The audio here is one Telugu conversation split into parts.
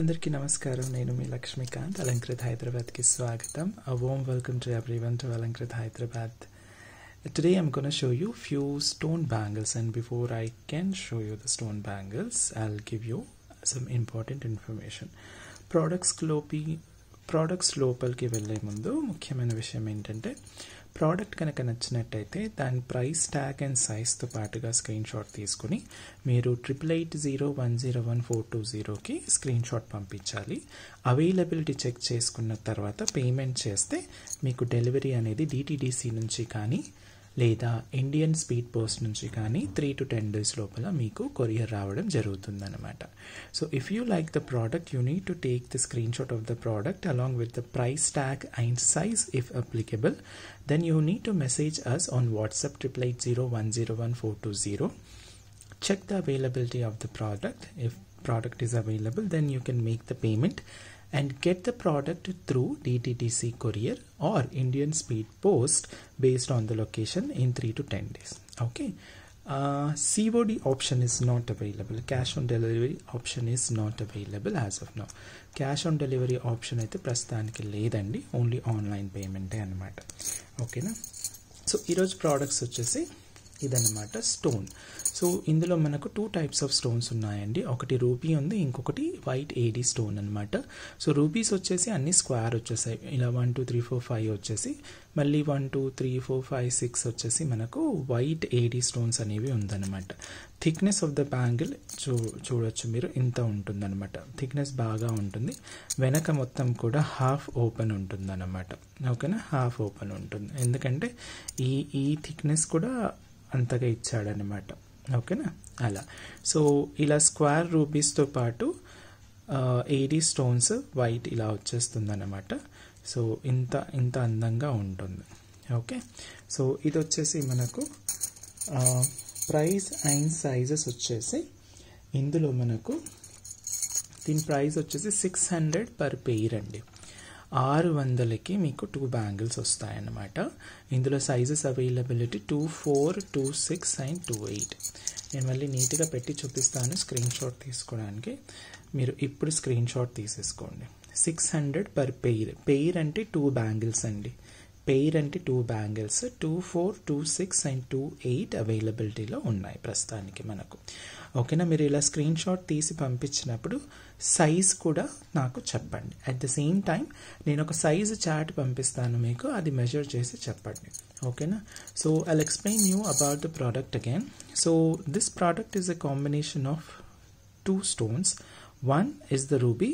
అందరికీ నమస్కారం నేను మీ లక్ష్మీకాంత్ అలంకృత హైదరాబాద్కి స్వాగతం ఆ ఓమ్ welcome to everyone to Alankrita Hyderabad today I'm gonna show you few stone bangles and before I can show you the stone bangles I'll give you some important information products లోపి ప్రోడక్ట్స్ లోపలికి వెళ్ళే ముందు ముఖ్యమైన విషయం ఏంటంటే ప్రోడక్ట్ కనుక నచ్చినట్టయితే దాని ప్రైస్ ట్యాగ్ అండ్ సైజ్తో పాటుగా స్క్రీన్ షాట్ తీసుకుని మీరు triple eight zero one zero one four two జీరోకి స్క్రీన్ షాట్ పంపించాలి అవైలబిలిటీ చెక్ చేసుకున్న తర్వాత పేమెంట్ చేస్తే మీకు డెలివరీ అనేది డిటీడీసీ నుంచి కానీ లేదా ఇండియన్ స్పీడ్ పోస్ట్ నుంచి కానీ త్రీ టు టెన్ డేస్ లోపల మీకు కొరియర్ రావడం జరుగుతుందన్నమాట so if you like the product you need to take the screenshot of the product along with the price tag and size if applicable then you need to message us on WhatsApp triple eight zero one zero one four two zero check the availability of the product if product is available then you can make the payment and get the product through DTTC courier or Indian Speed Post based on the location in 3 to 10 days. Okay. Uh, COD option is not available. Cash on delivery option is not available as of now. Cash on delivery option cash on delivery option only online payment only online పేమెంటే అనమాట ఓకేనా సో ఈరోజు ప్రోడక్ట్స్ వచ్చేసి ఇదన్నమాట స్టోన్ సో ఇందులో మనకు టూ టైప్స్ ఆఫ్ స్టోన్స్ ఉన్నాయండి ఒకటి రూబీ ఉంది ఇంకొకటి వైట్ ఏడీ స్టోన్ అనమాట సో రూబీస్ వచ్చేసి అన్ని స్క్వేర్ వచ్చేసాయి ఇలా one two three four five వచ్చేసి మళ్ళీ one two three four five six వచ్చేసి మనకు వైట్ ఏడీ స్టోన్స్ అనేవి ఉందన్నమాట థిక్నెస్ ఆఫ్ ద బ్యాంగిల్ చూ చూడొచ్చు మీరు ఇంత ఉంటుందన్నమాట థిక్నెస్ బాగా ఉంటుంది వెనక మొత్తం కూడా హాఫ్ ఓపెన్ ఉంటుందన్నమాట ఓకేనా హాఫ్ ఓపెన్ ఉంటుంది ఎందుకంటే ఈ ఈ థిక్నెస్ కూడా అంతగా ఇచ్చాడనమాట ఓకేనా అలా సో ఇలా స్క్వేర్ రూపీస్తో పాటు ఎయిటీ స్టోన్స్ వైట్ ఇలా వచ్చేస్తుందన్నమాట సో ఇంత ఇంత అందంగా ఉంటుంది ఓకే సో ఇది వచ్చేసి మనకు ప్రైస్ అండ్ సైజెస్ వచ్చేసి ఇందులో మనకు దీని ప్రైస్ వచ్చేసి సిక్స్ హండ్రెడ్ పర్ పెయిర్ అండి ఆరు వందలకి మీకు టూ బ్యాంగిల్స్ వస్తాయన్నమాట ఇందులో sizes availability two four two six and two eight నేను మళ్ళీ నీట్గా పెట్టి చూపిస్తాను స్క్రీన్ షాట్ తీసుకోవడానికి మీరు ఇప్పుడు స్క్రీన్ షాట్ తీసేసుకోండి six hundred per pair pair అంటే టూ బ్యాంగిల్స్ అండి పెయిర్ అంటే two bangles two four two six and two eight అవైలబిలిటీలో ఉన్నాయి ప్రస్తుతానికి మనకు ఓకేనా మీరు ఇలా స్క్రీన్ షాట్ తీసి పంపించినప్పుడు సైజ్ కూడా నాకు చెప్పండి అట్ ద సేమ్ టైం నేను ఒక సైజ్ చార్ట్ పంపిస్తాను మీకు అది మెజర్ చేసి చెప్పండి ఓకేనా so I explain you about the product again so this product is a combination of two stones one is the ruby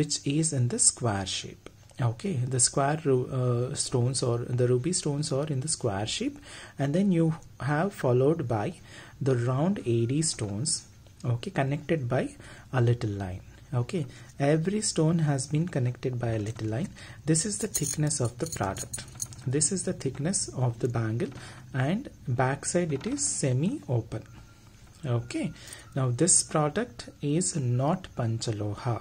which is in the square shape okay the square uh, stones or the ruby stones are in the square shape and then you have followed by the round AD stones okay connected by a little line okay every stone has been connected by a little line this is the thickness of the product this is the thickness of the bangle and backside it is semi open okay now this product is not panchaloha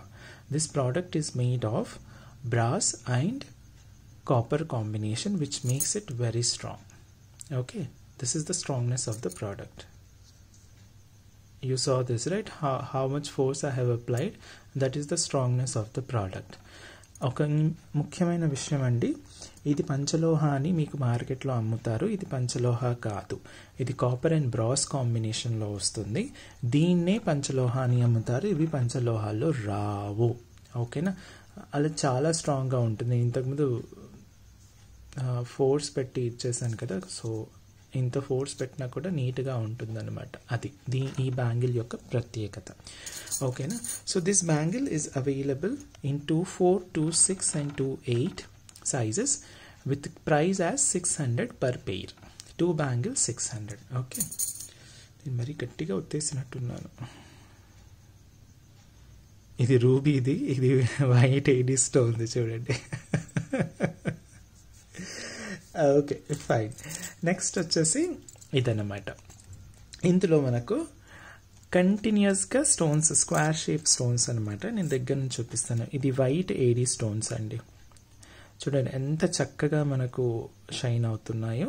this product is made of brass and copper combination which makes it very strong okay this is the strongness of the product you saw this right how, how much force i have applied that is the strongness of the product ఒక ముఖ్యమైన విషయం అండి ఇది పంచలోహ అని మీకు మార్కెట్లో అమ్ముతారు ఇది పంచలోహ కాదు ఇది కాపర్ అండ్ బ్రాస్ కాంబినేషన్లో వస్తుంది దీన్నే పంచలోహ అని అమ్ముతారు ఇవి పంచలోహాల్లో రావు ఓకేనా అలా చాలా స్ట్రాంగ్గా ఉంటుంది ఇంతకుముందు ఫోర్స్ పెట్టి ఇచ్చేసాను కదా సో ఇంత ఫోర్స్ పెట్టినా కూడా నీట్గా అనమాట అది దీ ఈ బ్యాంగిల్ యొక్క ప్రత్యేకత ఓకేనా so this bangle is available in two four two six and two eight sizes with price as six hundred per pair two bangle six hundred okay నేను మరీ గట్టిగా ఉత్తేసినట్టున్నాను ఇది రూబీది ఇది వైట్ ఇది స్టోన్ది చూడండి ఓకే ఫైన్ నెక్స్ట్ వచ్చేసి ఇదన్నమాట ఇందులో మనకు కంటిన్యూస్గా స్టోన్స్ స్క్వేర్ షేప్ స్టోన్స్ అనమాట నేను దగ్గర నుంచి చూపిస్తాను ఇది వైట్ ఏడి స్టోన్స్ అండి చూడండి ఎంత చక్కగా మనకు షైన్ అవుతున్నాయో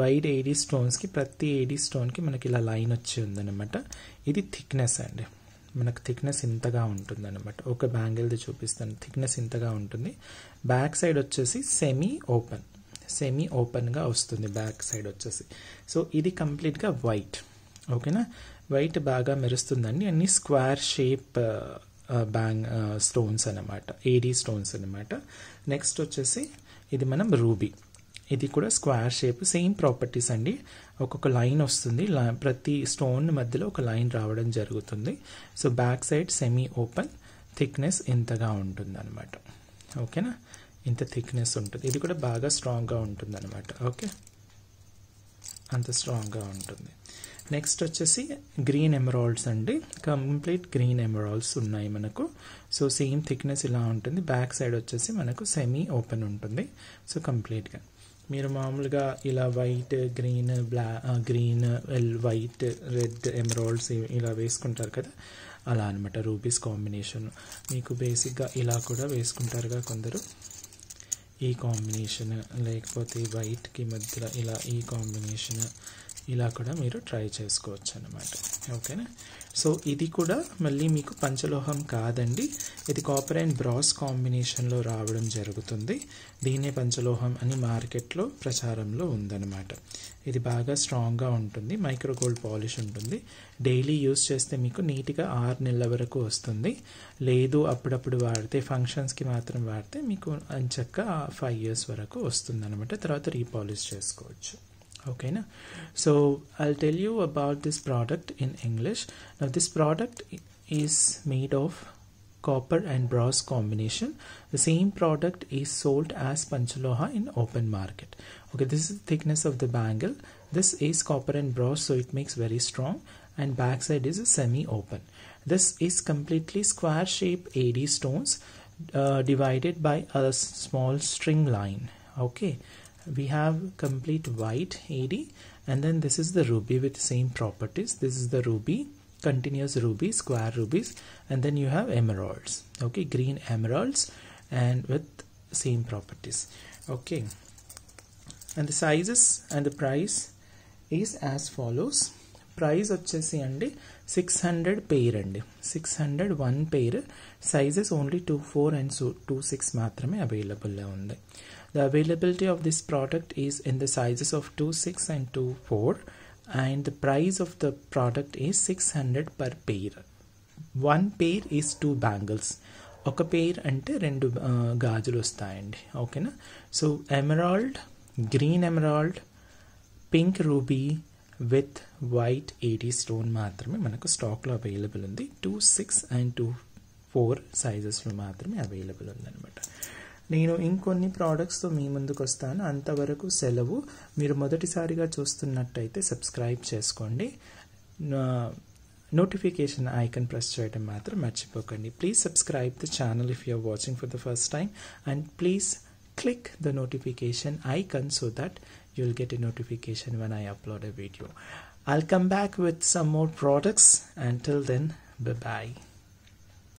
వైట్ ఏడి స్టోన్స్కి ప్రతి ఏడీ స్టోన్కి మనకి ఇలా లైన్ వచ్చి ఉందన్నమాట ఇది థిక్నెస్ అండి మనకు థిక్నెస్ ఇంతగా ఉంటుంది అనమాట ఒక బ్యాంగిల్ది చూపిస్తాను థిక్నెస్ ఇంతగా ఉంటుంది back side semi open semi సెమీ ఓపెన్గా వస్తుంది బ్యాక్ సైడ్ వచ్చేసి సో ఇది కంప్లీట్గా వైట్ ఓకేనా వైట్ బాగా మెరుస్తుందండి అన్ని స్క్వేర్ షేప్ బ్యాంగ్ స్టోన్స్ అనమాట ఏడీ స్టోన్స్ అనమాట నెక్స్ట్ వచ్చేసి ఇది మనం రూబీ ఇది కూడా స్క్వేర్ షేప్ సేమ్ ప్రాపర్టీస్ అండి ఒక్కొక్క లైన్ వస్తుంది ప్రతి స్టోన్ మధ్యలో ఒక లైన్ రావడం జరుగుతుంది so back side semi open thickness ఇంతగా ఉంటుంది అనమాట ఓకేనా ఇంత థిక్నెస్ ఉంటుంది ఇది కూడా బాగా స్ట్రాంగ్గా ఉంటుంది అనమాట ఓకే అంత స్ట్రాంగ్గా ఉంటుంది నెక్స్ట్ వచ్చేసి గ్రీన్ ఎమరాల్డ్స్ అండి కంప్లీట్ గ్రీన్ ఎమరాల్డ్స్ ఉన్నాయి మనకు సో సేమ్ థిక్నెస్ ఇలా ఉంటుంది బ్యాక్ సైడ్ వచ్చేసి మనకు సెమీ ఓపెన్ ఉంటుంది సో కంప్లీట్గా మీరు మామూలుగా ఇలా వైట్ గ్రీన్ బ్లా గ్రీన్ ఎల్ వైట్ రెడ్ ఎమరాల్డ్స్ ఇలా వేసుకుంటారు కదా అలా అనమాట రూబీస్ కాంబినేషన్ మీకు బేసిక్గా ఇలా కూడా వేసుకుంటారుగా కొందరు ఈ కాంబినేషన్ లేకపోతే వైట్కి మధ్యలో ఇలా ఈ కాంబినేషన్ ఇలా కూడా మీరు ట్రై చేసుకోవచ్చు అనమాట ఓకేనా సో ఇది కూడా మళ్ళీ మీకు పంచలోహం కాదండి ఇది కాపర్ అండ్ బ్రాస్ కాంబినేషన్లో రావడం జరుగుతుంది దీనే పంచలోహం అని మార్కెట్లో ప్రచారంలో ఉందన్నమాట ఇది బాగా స్ట్రాంగ్గా ఉంటుంది మైక్రో గోల్డ్ పాలిష్ ఉంటుంది డైలీ యూస్ చేస్తే మీకు నీట్గా ఆరు నెలల వరకు వస్తుంది లేదు అప్పుడప్పుడు వాడితే ఫంక్షన్స్కి మాత్రం వాడితే మీకు అంచక్క ఫైవ్ ఇయర్స్ వరకు వస్తుంది తర్వాత రీపాలిష్ చేసుకోవచ్చు okay now so i'll tell you about this product in english now this product is made of copper and brass combination the same product is sold as panchaloha in open market okay this is the thickness of the bangle this is copper and brass so it makes very strong and backside is semi open this is completely square shape ad stones uh, divided by a small string line okay we have complete white AD and then this is the ruby with same properties this is the ruby continuous ruby square rubies and then you have emeralds okay green emeralds and with same properties okay and the sizes and the price is as follows price of అండి and 600 pair and six hundred one Sizes only two, four, and so two, six. మాత్రమే The availability of this product is in the sizes of 26 and 24 and the price of the product is 600 per pair. One pair is two bangles ఒక పెయిర్ అంటే రెండు గాజులు వస్తాయండి ఓకేనా so emerald green emerald pink ruby with white AD stone మాత్రమే మనకు స్టాక్లో అవైలబుల్ ఉంది two six and two four సైజెస్లో మాత్రమే అవైలబుల్ ఉందన్నమాట నేను ఇంకొన్ని ప్రోడక్ట్స్తో మీ ముందుకు వస్తాను అంతవరకు సెలవు మీరు మొదటిసారిగా చూస్తున్నట్టయితే సబ్స్క్రైబ్ చేసుకోండి నోటిఫికేషన్ ఐకన్ ప్రెస్ చేయడం మాత్రం మర్చిపోకండి please subscribe the channel if you're watching for the first time and please click the notification icon so that you'll get a notification when I upload a video I'll come back with some more products and till then bye bye